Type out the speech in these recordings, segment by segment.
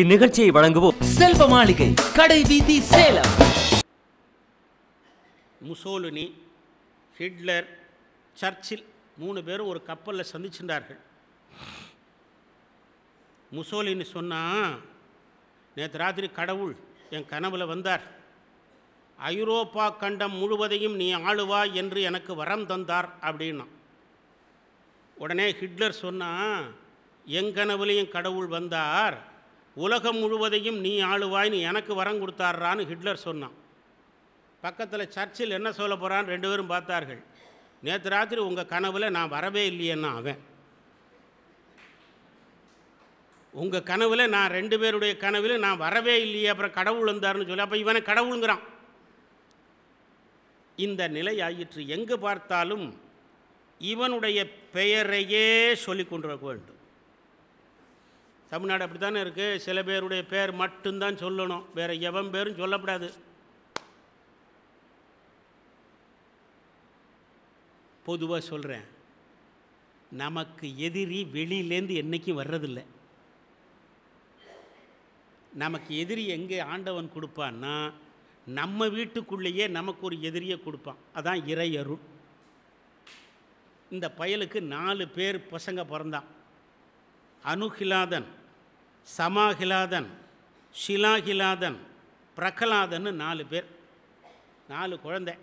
இந்நிகழ்ச்சியை வழங்குவோம் செல்வ மாளிகை கடை வீதி சேலம் முசோலினி ஹிட்லர் சர்ச்சில் மூணு பேரும் ஒரு கப்பலில் சந்திச்சின்றார்கள் முசோலினி சொன்னா நேற்று ராத்திரி கடவுள் என் கனவில் வந்தார் ஐரோப்பா கண்டம் முழுவதையும் நீ ஆளுவா என்று எனக்கு வரம் தந்தார் அப்படின்னா உடனே ஹிட்லர் சொன்னா எங்கனவுலேயும் கடவுள் வந்தார் உலகம் முழுவதையும் நீ ஆளுவாய்னு எனக்கு வரம் கொடுத்தாடுறான்னு ஹிட்லர் சொன்னான் பக்கத்தில் சர்ச்சில் என்ன சொல்ல போகிறான்னு ரெண்டு பேரும் பார்த்தார்கள் நேற்று ராத்திரி உங்கள் கனவில் நான் வரவே இல்லையேன்னா அவன் உங்கள் கனவில் நான் ரெண்டு பேருடைய கனவில் நான் வரவே இல்லையே அப்புறம் கடவுள் இருந்தார்னு சொல்லி அப்போ இவனை கடவுளுங்கிறான் இந்த நிலை ஆயிற்று எங்கு பார்த்தாலும் இவனுடைய பெயரையே சொல்லி கொண்டு வேண்டும் தமிழ்நாடு அப்படி தானே இருக்குது சில பேருடைய பேர் மட்டும்தான் சொல்லணும் வேறு எவன் பேரும் சொல்லப்படாது பொதுவாக சொல்கிறேன் நமக்கு எதிரி வெளியிலேருந்து என்றைக்கும் வர்றதில்லை நமக்கு எதிரி எங்கே ஆண்டவன் கொடுப்பான்னா நம்ம வீட்டுக்குள்ளேயே நமக்கு ஒரு எதிரியை கொடுப்பான் அதான் இறையருள் இந்த பயலுக்கு நாலு பேர் பசங்க பிறந்தான் அனுகிலாதன் சமாஹிலாதன் ஷிலாஹிலாதன் பிரகலாதன்னு நாலு பேர் நாலு குழந்தை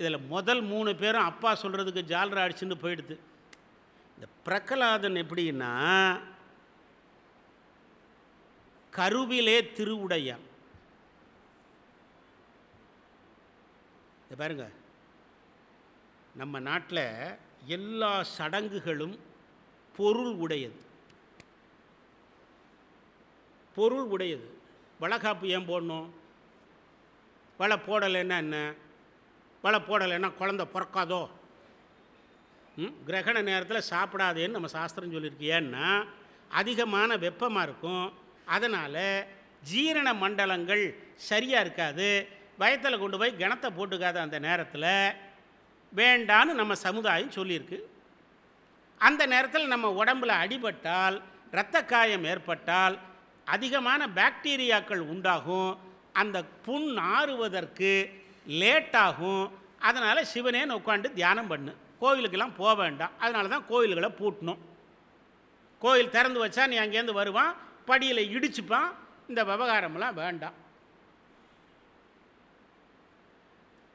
இதில் முதல் மூணு பேரும் அப்பா சொல்கிறதுக்கு ஜால்ரா அடிச்சுன்னு போயிடுது இந்த பிரகலாதன் எப்படின்னா கருவிலே திருவுடையான் இதை பாருங்க நம்ம நாட்டில் எல்லா சடங்குகளும் பொருள் உடையது பொருள் உடையது வளகாப்பு ஏன் போடணும் வலை போடலைன்னா என்ன வலை போடலைன்னா குழந்த பிறக்காதோ கிரகண நேரத்தில் சாப்பிடாதேன்னு நம்ம சாஸ்திரம் சொல்லியிருக்கு ஏன்னா அதிகமான வெப்பமாக இருக்கும் அதனால் ஜீரண மண்டலங்கள் சரியாக இருக்காது வயத்தில் கொண்டு போய் கிணத்தை போட்டுக்காத அந்த நேரத்தில் வேண்டான்னு நம்ம சமுதாயம் சொல்லியிருக்கு அந்த நேரத்தில் நம்ம உடம்பில் அடிபட்டால் இரத்த காயம் ஏற்பட்டால் அதிகமான பாக்டீரியாக்கள் உண்டாகும் அந்த புண் ஆறுவதற்கு லேட்டாகும் அதனால் சிவனேன்னு உட்காந்து தியானம் பண்ணு கோவிலுக்கெல்லாம் போக வேண்டாம் அதனால தான் கோவில்களை பூட்டணும் கோயில் திறந்து வச்சா நீ அங்கேருந்து வருவான் படியில் இடிச்சுப்பான் இந்த விவகாரமெல்லாம் வேண்டாம்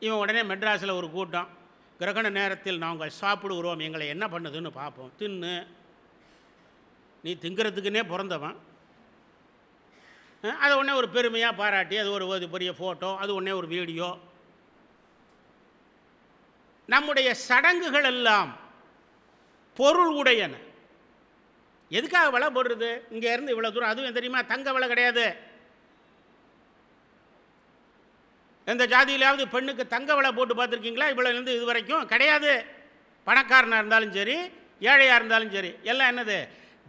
இவன் உடனே மெட்ராஸில் ஒரு கூட்டம் கிரகண நேரத்தில் நாங்கள் சாப்பிடுகிறோம் எங்களை என்ன பண்ணுதுன்னு பார்ப்போம் தின்னு நீ திங்கிறதுக்குன்னே பிறந்தவன் அதை உடனே ஒரு பெருமையாக பாராட்டி அது ஒரு ஒரு பெரிய ஃபோட்டோ அது உடனே ஒரு வீடியோ நம்முடைய சடங்குகள் எல்லாம் பொருள் உடையன எதுக்காக விலை போடுறது இங்கேருந்து இவ்வளோ தூரம் அதுவும் தெரியுமா தங்க விலை கிடையாது எந்த ஜாதியிலாவது பெண்ணுக்கு தங்க விலை போட்டு பார்த்துருக்கீங்களா இவ்வளோலேருந்து இது வரைக்கும் கிடையாது பணக்காரனாக இருந்தாலும் சரி ஏழையாக இருந்தாலும் சரி எல்லாம் என்னது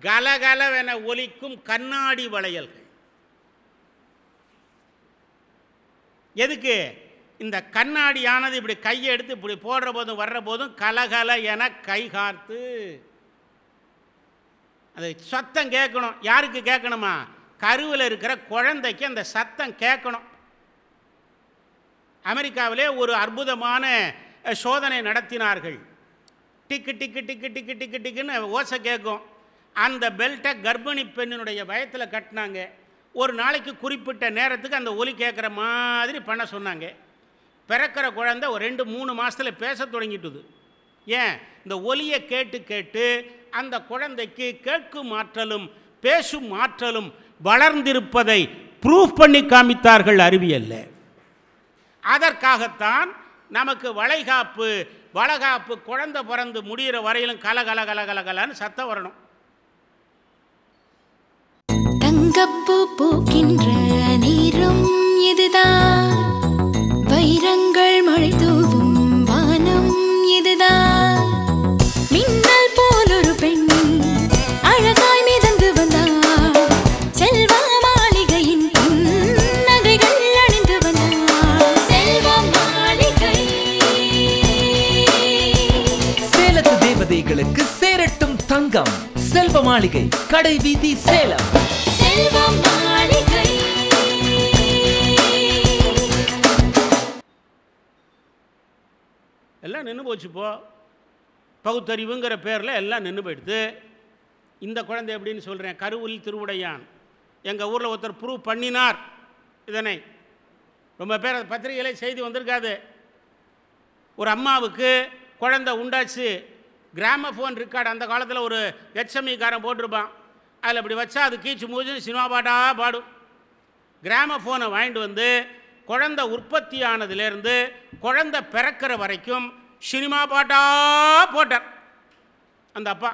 கலகலவென ஒலிக்கும் கண்ணாடி வளையல்கள் எதுக்கு இந்த கண்ணாடியானது இப்படி கையை எடுத்து இப்படி போடுற போதும் வர்ற போதும் கலகல என கைகார்த்து அது சத்தம் கேட்கணும் யாருக்கு கேட்கணுமா கருவில் இருக்கிற குழந்தைக்கு அந்த சத்தம் கேட்கணும் அமெரிக்காவிலே ஒரு அற்புதமான சோதனை நடத்தினார்கள் டிக்கு டிக்கு டிக்கு டிக்கு டிக்கு டிக்குன்னு ஓசை கேட்கும் அந்த பெல்ட்டை கர்ப்பிணி பெண்ணினுடைய வயத்தில் கட்டினாங்க ஒரு நாளைக்கு குறிப்பிட்ட நேரத்துக்கு அந்த ஒலி கேட்குற மாதிரி பண்ண சொன்னாங்க பிறக்கிற குழந்த ஒரு ரெண்டு மூணு மாதத்தில் பேச தொடங்கிட்டுது ஏன் இந்த ஒலியை கேட்டு கேட்டு அந்த குழந்தைக்கு கேட்கும் ஆற்றலும் பேசும் ஆற்றலும் வளர்ந்திருப்பதை ப்ரூவ் பண்ணி காமித்தார்கள் அறிவியல்ல அதற்காகத்தான் நமக்கு வளைகாப்பு வளகாப்பு குழந்த பிறந்து முடிகிற வரையிலும் கல கல கல கலகலன்னு சத்தம் வரணும் செங்கப்பு போக்கின்ற நீரும் இதுதான் வைரங்கள் மழை தூவும் வானம் இதுதான் மின்னல் போல் ஒரு பெண் அழகாய் மிதந்து வந்தாள் செல்வ மாளிகையின் நகைகள் அணிந்து வந்தாள் செல்வ மாளிகை சேலத்து தேவதைகளுக்கு சேரட்டும் தங்கம் செல்வ மாளிகை கடை வீதி சேலம் எல்லாம் நின்று போச்சு இப்போ பகுத்தறிவுங்கிற பேரில் எல்லாம் நின்று போயிடுது இந்த குழந்தை எப்படின்னு சொல்கிறேன் கருவில் திருவுடையான் எங்கள் ஊரில் ஒருத்தர் ப்ரூவ் பண்ணினார் இதனை ரொம்ப பேர் அந்த பத்திரிகையிலே செய்தி வந்திருக்காது ஒரு அம்மாவுக்கு குழந்தை உண்டாச்சு கிராம ஃபோன் ரெக்கார்டு அந்த காலத்தில் ஒரு ஹெச்எம்இக்காரன் போட்டிருப்பான் அதில் இப்படி வச்சா அது கீச்சு மூச்சு சினிமா பாட்டாக பாடும் கிராம ஃபோனை வாங்கிட்டு வந்து குழந்த உற்பத்தியானதுலேருந்து குழந்த பிறக்கிற வரைக்கும் சினிமா பாட்டாக போட்டார் அந்த அப்பா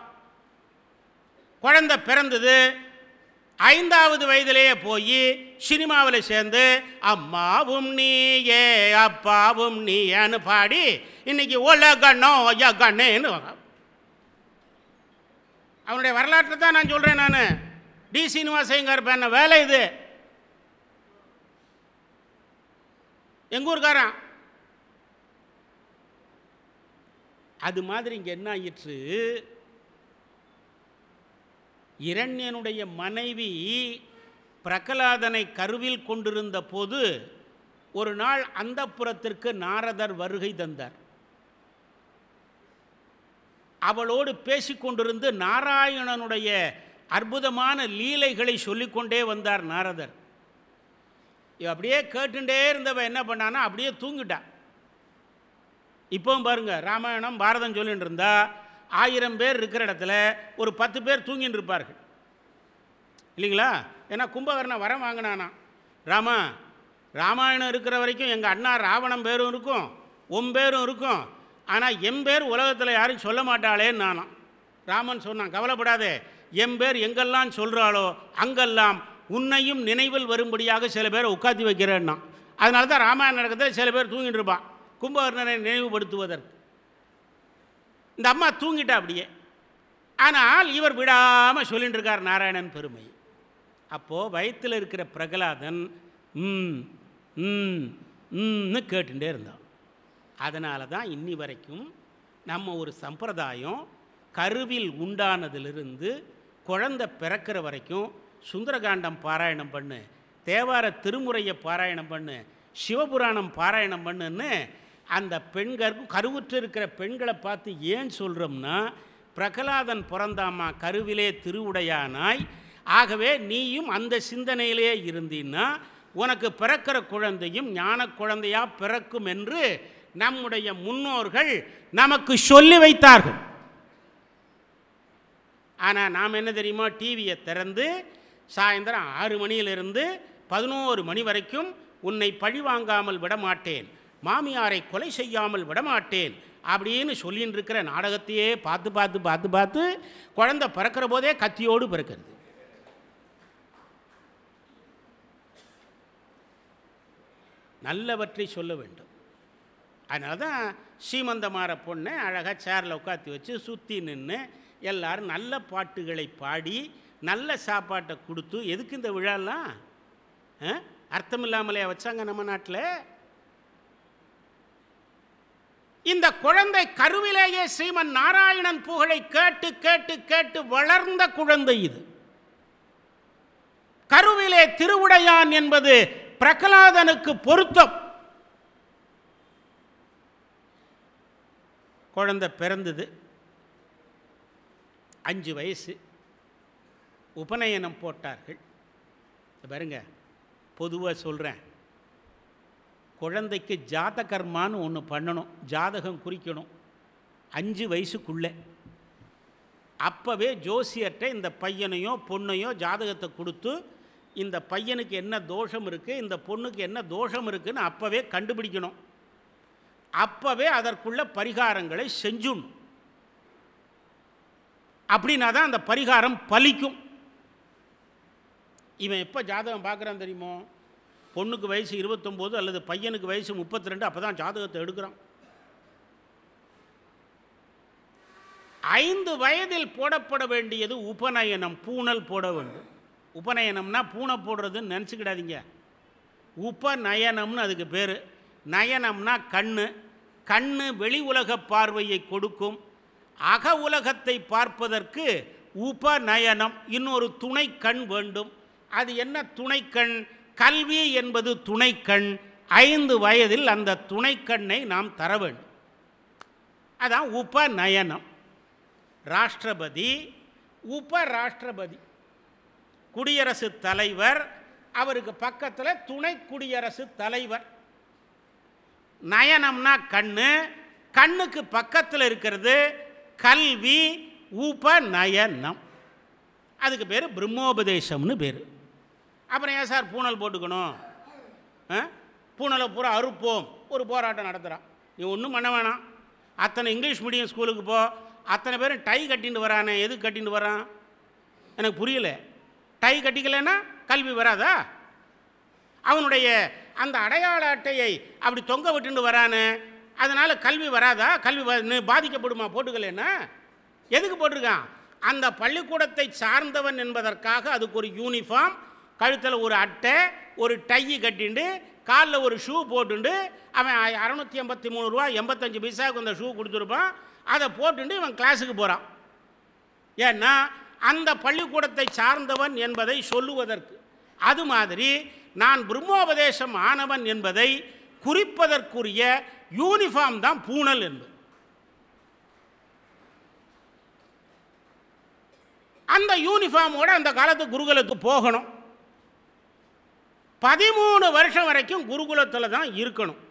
குழந்த பிறந்தது ஐந்தாவது வயதிலேயே போய் சினிமாவில் சேர்ந்து அம்மாவும் நீ ஏ அப்பாவும் ஏன்னு பாடி இன்னைக்கு ஒலகண்ணோ யகண்ணேன்னு அவனுடைய வரலாற்றை தான் நான் சொல்கிறேன் நான் டி சீனிவாசையங்கார் பண்ண வேலை இது எங்கள் ஊருக்காரன் அது மாதிரி இங்கே என்ன ஆயிற்று இரண்யனுடைய மனைவி பிரகலாதனை கருவில் கொண்டிருந்த போது ஒரு நாள் அந்த புறத்திற்கு நாரதர் வருகை தந்தார் அவளோடு பேசிக்கொண்டிருந்து நாராயணனுடைய அற்புதமான லீலைகளை சொல்லிக்கொண்டே வந்தார் நாரதர் இவ அப்படியே கேட்டுட்டே இருந்தவ என்ன பண்ணான்னா அப்படியே தூங்கிட்டா இப்போவும் பாருங்கள் ராமாயணம் பாரதம் சொல்லிகிட்டு இருந்தால் ஆயிரம் பேர் இருக்கிற இடத்துல ஒரு பத்து பேர் தூங்கின்னு இருப்பார்கள் இல்லைங்களா ஏன்னா கும்பகர்ணை வரம் வாங்கினானா ராமா ராமாயணம் இருக்கிற வரைக்கும் எங்கள் அண்ணா ராவணம் பேரும் இருக்கும் ஒம்பேரும் இருக்கும் ஆனால் எம்பேர் உலகத்தில் யாரும் சொல்ல மாட்டாளேன்னு நானும் ராமன் சொன்னான் கவலைப்படாதே எம்பேர் எங்கெல்லாம் சொல்கிறாளோ அங்கெல்லாம் உன்னையும் நினைவில் வரும்படியாக சில பேரை உட்காந்து வைக்கிறேன்னா அதனால தான் ராமாயணம் நடக்கத்தில் சில பேர் தூங்கிட்டு இருப்பான் கும்பகர்ணனை நினைவுபடுத்துவதற்கு இந்த அம்மா தூங்கிட்டா அப்படியே ஆனால் இவர் விடாமல் சொல்லிகிட்டு இருக்கார் நாராயணன் பெருமை அப்போது வயிற்றில் இருக்கிற பிரகலாதன் ம் ம் கேட்டுகிட்டே இருந்தான் அதனால தான் இன்னி வரைக்கும் நம்ம ஒரு சம்பிரதாயம் கருவில் உண்டானதிலிருந்து குழந்த பிறக்கிற வரைக்கும் சுந்தரகாண்டம் பாராயணம் பண்ணு தேவார திருமுறையை பாராயணம் பண்ணு சிவபுராணம் பாராயணம் பண்ணுன்னு அந்த பெண்கள் கருவுற்று இருக்கிற பெண்களை பார்த்து ஏன் சொல்கிறோம்னா பிரகலாதன் பிறந்தாமா கருவிலே திருவுடையானாய் ஆகவே நீயும் அந்த சிந்தனையிலே இருந்தீன்னா உனக்கு பிறக்கிற குழந்தையும் ஞான குழந்தையாக பிறக்கும் என்று நம்முடைய முன்னோர்கள் நமக்கு சொல்லி வைத்தார்கள் ஆனால் நாம் என்ன தெரியுமா டிவியை திறந்து சாயந்தரம் ஆறு மணியிலிருந்து பதினோரு மணி வரைக்கும் உன்னை பழி வாங்காமல் விடமாட்டேன் மாமியாரை கொலை செய்யாமல் விடமாட்டேன் அப்படின்னு சொல்லின்னு இருக்கிற நாடகத்தையே பார்த்து பார்த்து பார்த்து பார்த்து குழந்தை பிறக்கிற போதே கத்தியோடு பிறக்கிறது நல்லவற்றை சொல்ல வேண்டும் அதனால தான் ஸ்ரீமந்தமார பொண்ணை அழகாக சேரில் உட்காத்தி வச்சு சுற்றி நின்று எல்லோரும் நல்ல பாட்டுகளை பாடி நல்ல சாப்பாட்டை கொடுத்து எதுக்கு இந்த விழாலாம் அர்த்தம் இல்லாமலே வச்சாங்க நம்ம நாட்டில் இந்த குழந்தை கருவிலேயே ஸ்ரீமன் நாராயணன் புகழை கேட்டு கேட்டு கேட்டு வளர்ந்த குழந்தை இது கருவிலே திருவுடையான் என்பது பிரகலாதனுக்கு பொருத்தம் குழந்த பிறந்தது அஞ்சு வயசு உபநயனம் போட்டார்கள் பாருங்க பொதுவாக சொல்கிறேன் குழந்தைக்கு ஜாதகர்மான்னு ஒன்று பண்ணணும் ஜாதகம் குறிக்கணும் அஞ்சு வயசுக்குள்ளே அப்போவே ஜோசியர்கிட்ட இந்த பையனையோ பொண்ணையோ ஜாதகத்தை கொடுத்து இந்த பையனுக்கு என்ன தோஷம் இருக்குது இந்த பொண்ணுக்கு என்ன தோஷம் இருக்குதுன்னு அப்போவே கண்டுபிடிக்கணும் அப்போவே அதற்குள்ள பரிகாரங்களை செஞ்சுடணும் அப்படின்னா தான் அந்த பரிகாரம் பலிக்கும் இவன் எப்போ ஜாதகம் பார்க்குறான் தெரியுமோ பொண்ணுக்கு வயசு இருபத்தொம்போது அல்லது பையனுக்கு வயசு முப்பத்தி ரெண்டு அப்போ தான் ஜாதகத்தை எடுக்கிறான் ஐந்து வயதில் போடப்பட வேண்டியது உபநயனம் பூனல் போட வேண்டும் உபநயனம்னா பூனை போடுறதுன்னு நினச்சிக்கிடாதீங்க உபநயனம்னு அதுக்கு பேர் நயனம்னா கண்ணு கண்ணு வெளி உலக பார்வையை கொடுக்கும் அக உலகத்தை பார்ப்பதற்கு உபநயனம் இன்னொரு துணைக்கண் வேண்டும் அது என்ன துணைக்கண் கல்வி என்பது துணைக்கண் ஐந்து வயதில் அந்த துணைக்கண்ணை நாம் தர வேண்டும் அதான் உபநயனம் ராஷ்டிரபதி உபராஷ்டிரபதி குடியரசுத் தலைவர் அவருக்கு பக்கத்தில் துணை குடியரசுத் தலைவர் நயனம்னா கண்ணு கண்ணுக்கு பக்கத்தில் இருக்கிறது கல்வி உபநயனம் அதுக்கு பேர் பிரம்மோபதேசம்னு பேர் அப்புறம் ஏன் சார் பூனல் போட்டுக்கணும் பூனலை பூரா அறுப்போம் ஒரு போராட்டம் நடத்துகிறான் நீ ஒன்றும் பண்ண வேணாம் அத்தனை இங்கிலீஷ் மீடியம் ஸ்கூலுக்கு போ அத்தனை பேரும் டை கட்டின்னு வரானே எது கட்டின்னு வரான் எனக்கு புரியல டை கட்டிக்கலைன்னா கல்வி வராதா அவனுடைய அந்த அடையாள அட்டையை அப்படி தொங்க விட்டுண்டு வரானு அதனால் கல்வி வராதா கல்வி பாதிக்கப்படுமா போட்டுக்கலன்னா எதுக்கு போட்டிருக்கான் அந்த பள்ளிக்கூடத்தை சார்ந்தவன் என்பதற்காக அதுக்கு ஒரு யூனிஃபார்ம் கழுத்தில் ஒரு அட்டை ஒரு டையி கட்டிண்டு காலில் ஒரு ஷூ போட்டுண்டு அவன் அறநூற்றி எண்பத்தி மூணு ரூபா எண்பத்தஞ்சு பைசாவுக்கு அந்த ஷூ கொடுத்துருப்பான் அதை போட்டுண்டு இவன் கிளாஸுக்கு போகிறான் ஏன்னா அந்த பள்ளிக்கூடத்தை சார்ந்தவன் என்பதை சொல்லுவதற்கு அது மாதிரி நான் பிரம்மோபதேசம் ஆனவன் என்பதை குறிப்பதற்குரிய யூனிஃபார்ம் தான் பூணல் என்பது அந்த யூனிஃபார்மோடு அந்த காலத்து குருகுலத்துக்கு போகணும் பதிமூணு வருஷம் வரைக்கும் குருகுலத்தில் தான் இருக்கணும்